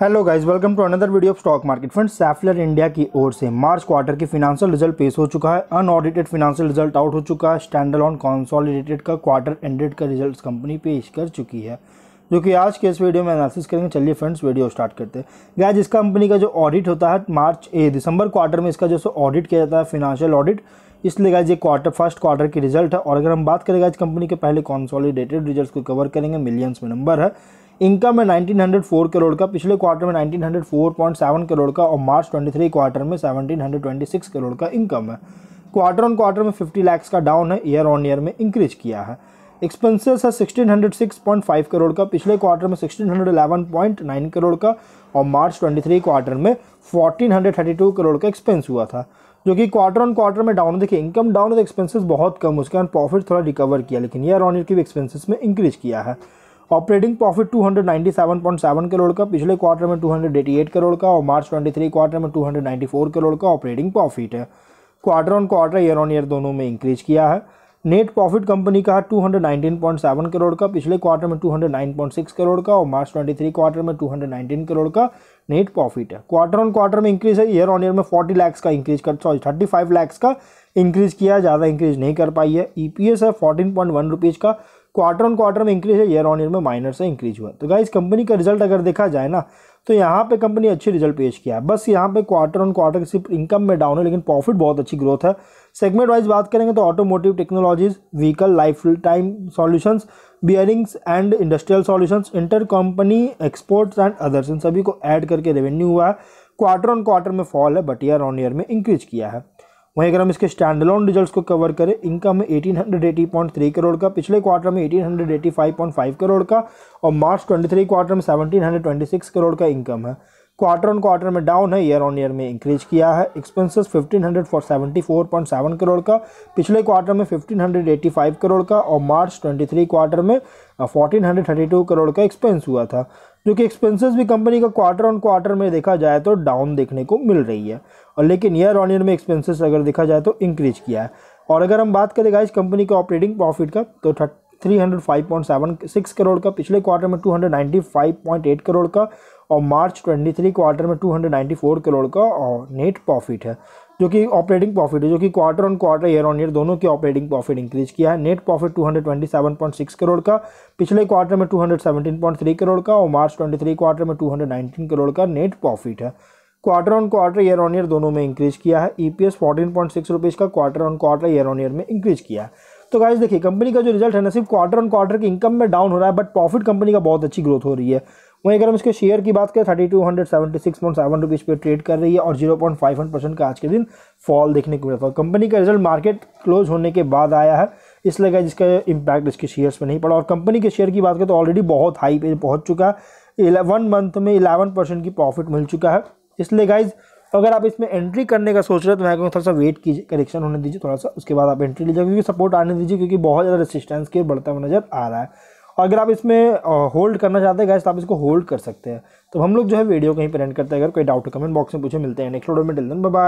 hello guys welcome to another video of stock market friends Schaeffler India की ओर से March quarter की financial result पेश हो चुका है अनऑडिटेड फिनांशियल रिजल्ट आउट हो चुका है स्टैंडर्ड ऑन कॉन्सॉलिडेटेड का क्वार्टर एंडेड का रिजल्ट कंपनी पेश कर चुकी है जो कि आज के इस वीडियो में एनालिसिस करेंगे चलिए फ्रेंड्स वीडियो स्टार्ट करते हैं गाइज इस कंपनी का जो ऑडिट होता है मार्च ए दिसंबर क्वार्टर में इसका जो सो ऑडिट किया जाता है फिनेंशियल ऑडिट इसलिए गाय ये क्वार्टर फर्स्ट क्वार्टर की रिजल्ट है और अगर हम बात करेंगे इस कंपनी के पहले कॉन्सॉलिडेटेड रिजल्ट को कवर करेंगे मिलियंस में नंबर है इनकम है 1904 करोड़ का पिछले क्वार्टर में 1904.7 करोड़ का और मार्च 23 क्वार्टर में 1726 करोड़ का इनकम है क्वार्टर ऑन क्वार्टर में 50 लाख का डाउन है ईयर ऑन ईयर में इंक्रीज किया है एक्सपेंसेस है 1606.5 करोड़ का पिछले क्वार्टर में 1611.9 करोड़ का और मार्च 23 क्वार्टर में 1432 करोड़ का एक्सपेंस हुआ था जो कि क्वार्टर ऑन क्वार्टर में डाउन देखिए इनकम डाउन है एक्सपेंसेस तो बहुत कम उसके कारण प्रॉफिट थोड़ा रिकवर किया लेकिन ईयर ऑन ईयर की भी एक्सपेंसिस में इंक्रीज किया है ऑपरेटिंग प्रॉफिट 297.7 करोड़ का पिछले क्वार्टर में 288 करोड़ का और मार्च 23 क्वार्टर में 294 करोड़ का ऑपरेटिंग प्रॉफिट है quarter on quarter year on year दोनों में इंक्रीज किया है नेट प्रॉफिट कंपनी का 219.7 करोड़ का पिछले क्वार्टर में 209.6 करोड़ का और मार्च 23 क्वार्टर में 219 करोड़ का नेट प्रॉफिट है क्वार्टर ऑन क्वार्टर में इंक्रीज है ईयर ऑन ईयर में 40 लाख का इंक्रीज कर सॉरी 35 लाख का इंक्रीज किया ज़्यादा इंक्रीज नहीं कर पाई है ई पी एस है फोर्टीन पॉइंट वन रुपीज़ का क्वार्टर ऑन क्वार्टर में इंक्रीज है ईयर ऑन ईयर में माइनर से इंक्रीज हुआ तो गाइज कंपनी का रिजल्ट अगर देखा जाए ना तो यहाँ पे कंपनी अच्छी रिजल्ट पेश किया है बस यहाँ पे क्वार्टर ऑन क्वार्टर सिर्फ इनकम में डाउन है लेकिन प्रॉफिट बहुत अच्छी ग्रोथ है सेगमेंट वाइज बात करेंगे तो automotive technologies vehicle lifetime solutions bearings and industrial solutions inter company exports and others इन सभी को ऐड करके रेवेन्यू हुआ है क्वार्टर ऑन क्वार्टर में फॉल है बट ईयर ऑन ईयर में इंक्रीज किया है वहीं अगर हम इसके स्टैंडलोन रिजल्ट्स को कवर करें इनकम पॉइंट थ्री करोड़ का पिछले क्वार्टर में 1885.5 करोड़ का और मार्च 23 क्वार्टर में 1726 करोड़ का इनकम है क्वार्टर ऑन क्वार्टर में डाउन है ईयर ऑन ईयर में इंक्रीज किया है एक्सपेंसेस 1574.7 करोड़ का पिछले क्वार्टर में 1585 करोड़ का और मार्च 23 क्वार्टर में 1432 uh, करोड़ का एक्सपेंस हुआ था जो कि एक्सपेंसेस भी कंपनी का क्वार्टर ऑन क्वार्टर में देखा जाए तो डाउन देखने को मिल रही है और लेकिन ईयर ऑन ईयर में एक्सपेंसेस अगर देखा जाए तो इंक्रीज किया है और अगर हम बात करें इस कंपनी के ऑपरेटिंग प्रॉफिट का तो three hundred five point seven six crore का पिछले क्वार्टर में two hundred ninety five point eight crore का और मार्च 23 क्वार्टर में 294 करोड़ का और नेट प्रॉफिट है जो कि ऑपरेटिंग प्रॉफिट है जो कि quarter on quarter year on year दोनों के ऑपरेटिंग प्रॉफिट इंक्रीज किया है नेट प्रॉफिट 227.6 करोड़ का पिछले क्वार्टर में 217.3 करोड़ का और मार्च 23 क्वार्टर में 219 करोड़ का नेट प्रॉफिट है quarter on quarter year on year दोनों में इंक्रीज किया है E P S fourteen point six rupees का quarter on quarter year on year में इंक्रीज किया है तो गाइज देखिए कंपनी का जो रिजल्ट है ना सिर्फ क्वार्टर ऑन क्वार्टर की इनकम में डाउन हो रहा है बट प्रॉफिट कंपनी का बहुत अच्छी ग्रोथ हो रही है वहीं अगर हम इसके शेयर की बात करें thirty two hundred seventy six point seven rupees पर ट्रेड कर रही है और zero point five one percent का आज के दिन फॉल देखने को मिला था कंपनी का रिजल्ट मार्केट क्लोज होने के बाद आया है इसलिए क्या जिसका इम्पैक्ट इसके शेयर्स पर नहीं पड़ा और कंपनी के शेयर की बात करें तो ऑलरेडी बहुत हाई पे पहुंच चुका है वन मंथ में इलेवन परसेंट की प्रॉफिट मिल चुका है इसलिए गाइज अगर आप इसमें एंट्री करने का सोच रहे हैं तो मैं कहूँ थोड़ा सा वेट कीजिए करेक्शन होने दीजिए थोड़ा सा उसके बाद आप एंट्री लीजिए क्योंकि सपोर्ट आने दीजिए क्योंकि बहुत ज़्यादा रेसिस्टेंस के बढ़ता हुआ नज़र आ रहा है अगर आप इसमें होल्ड करना चाहते हैं गैस तो आप इसको होल्ड कर सकते हैं तो हम लोग जो है वीडियो कहीं पर एंड करते हैं अगर कोई डाउट कमेंट बॉक्स में पूछे मिलते हैं नेक्स्ट वीडियो में डिलन बाय